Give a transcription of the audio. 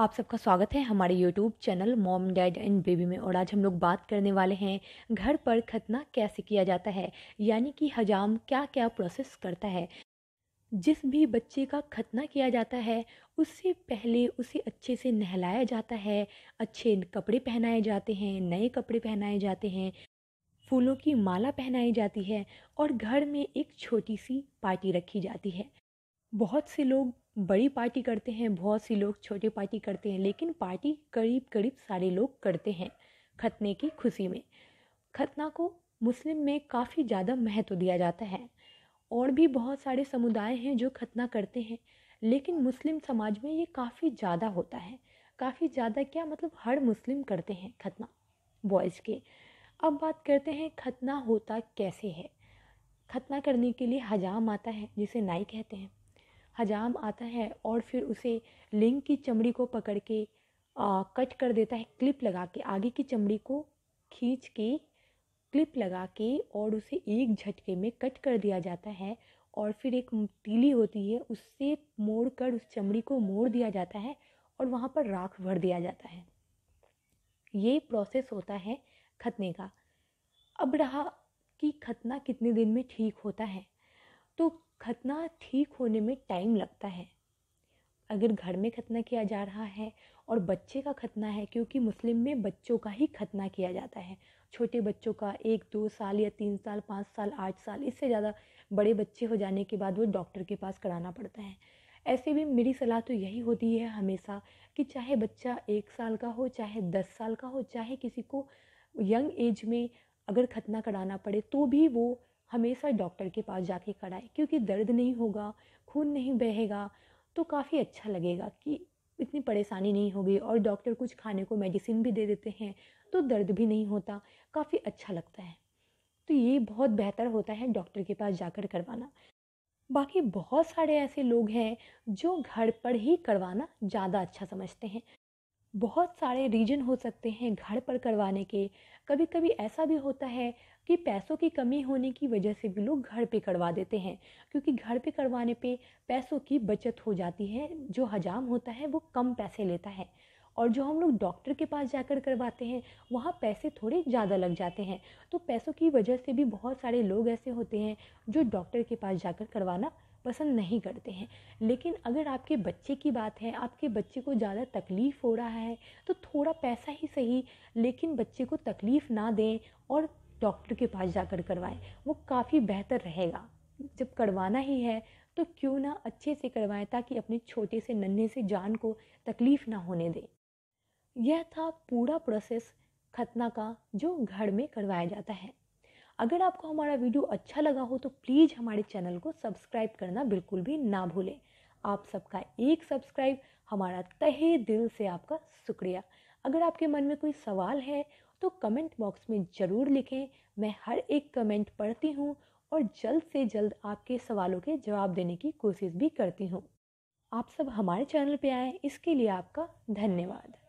आप सबका स्वागत है हमारे YouTube channel mom dad and baby में और आज हम लोग बात करने वाले हैं घर पर खतना कैसे किया जाता है यानी कि हजाम क्या क्या प्रोसेस करता है जिस भी बच्चे का खतना किया जाता है उससे पहले उसे अच्छे से नहलाया जाता है अच्छे कपड़े पहनाए जाते हैं नए कपड़े पहनाए जाते हैं फूलों की माला पहनाई जाती है और घर में एक छोटी सी पार्टी रखी जाती है बहुत से लोग बड़ी पार्टी करते हैं बहुत से लोग छोटी पार्टी करते हैं लेकिन पार्टी करीब करीब सारे लोग करते हैं खतने की खुशी में खतना को मुस्लिम में काफ़ी ज़्यादा महत्व दिया जाता है और भी बहुत सारे समुदाय हैं जो खतना करते हैं लेकिन मुस्लिम समाज में ये काफ़ी ज़्यादा होता है काफ़ी ज़्यादा क्या मतलब हर मुस्लिम करते हैं खतना बॉयज़ के अब बात करते हैं खतना होता कैसे है खतना करने के लिए हजाम आता है जिसे नाई कहते हैं हजाम आता है और फिर उसे लिंग की चमड़ी को पकड़ के आ, कट कर देता है क्लिप लगा के आगे की चमड़ी को खींच के क्लिप लगा के और उसे एक झटके में कट कर दिया जाता है और फिर एक तीली होती है उससे मोड़ कर उस चमड़ी को मोड़ दिया जाता है और वहाँ पर राख भर दिया जाता है ये प्रोसेस होता है खतने का अब रहा कि खतना कितने दिन में ठीक होता है तो खतना ठीक होने में टाइम लगता है अगर घर में खतना किया जा रहा है और बच्चे का खतना है क्योंकि मुस्लिम में बच्चों का ही खतना किया जाता है छोटे बच्चों का एक दो साल या तीन साल पाँच साल आठ साल इससे ज़्यादा बड़े बच्चे हो जाने के बाद वो डॉक्टर के पास कराना पड़ता है ऐसे भी मेरी सलाह तो यही होती है हमेशा कि चाहे बच्चा एक साल का हो चाहे दस साल का हो चाहे किसी को यंग एज में अगर खतना कराना पड़े तो भी वो हमेशा डॉक्टर के पास जाके कराएं क्योंकि दर्द नहीं होगा खून नहीं बहेगा तो काफ़ी अच्छा लगेगा कि इतनी परेशानी नहीं होगी और डॉक्टर कुछ खाने को मेडिसिन भी दे देते हैं तो दर्द भी नहीं होता काफ़ी अच्छा लगता है तो ये बहुत बेहतर होता है डॉक्टर के पास जाकर करवाना बाकी बहुत सारे ऐसे लोग हैं जो घर पर ही करवाना ज़्यादा अच्छा समझते हैं बहुत सारे रीजन हो सकते हैं घर पर करवाने के कभी कभी ऐसा भी होता है कि पैसों की कमी होने की वजह से भी लोग घर पे करवा देते हैं क्योंकि घर पे करवाने पे पैसों की बचत हो जाती है जो हजाम होता है वो कम पैसे लेता है और जो हम लोग डॉक्टर के पास जाकर करवाते हैं वहाँ पैसे थोड़े ज़्यादा लग जाते हैं तो पैसों की वजह से भी बहुत सारे लोग ऐसे होते हैं जो डॉक्टर के पास जाकर करवाना पसंद नहीं करते हैं लेकिन अगर आपके बच्चे की बात है आपके बच्चे को ज़्यादा तकलीफ़ हो रहा है तो थोड़ा पैसा ही सही लेकिन बच्चे को तकलीफ़ ना दें और डॉक्टर के पास जाकर करवाएं वो काफ़ी बेहतर रहेगा जब करवाना ही है तो क्यों ना अच्छे से करवाएं ताकि अपने छोटे से नन्हे से जान को तकलीफ़ ना होने दें यह था पूरा प्रोसेस खतना का जो घर में करवाया जाता है अगर आपको हमारा वीडियो अच्छा लगा हो तो प्लीज़ हमारे चैनल को सब्सक्राइब करना बिल्कुल भी ना भूलें आप सबका एक सब्सक्राइब हमारा तहे दिल से आपका शुक्रिया अगर आपके मन में कोई सवाल है तो कमेंट बॉक्स में ज़रूर लिखें मैं हर एक कमेंट पढ़ती हूँ और जल्द से जल्द आपके सवालों के जवाब देने की कोशिश भी करती हूँ आप सब हमारे चैनल पे आए इसके लिए आपका धन्यवाद